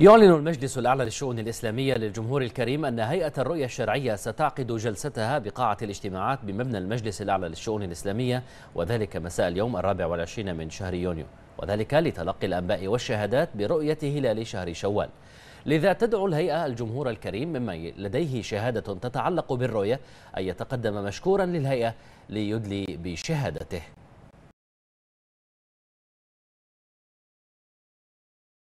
يعلن المجلس الأعلى للشؤون الإسلامية للجمهور الكريم أن هيئة الرؤية الشرعية ستعقد جلستها بقاعة الاجتماعات بمبنى المجلس الأعلى للشؤون الإسلامية وذلك مساء اليوم الرابع والعشرين من شهر يونيو وذلك لتلقي الأنباء والشهادات برؤية هلال شهر شوال لذا تدعو الهيئة الجمهور الكريم ممن لديه شهادة تتعلق بالرؤية أن يتقدم مشكورا للهيئة ليدلي بشهادته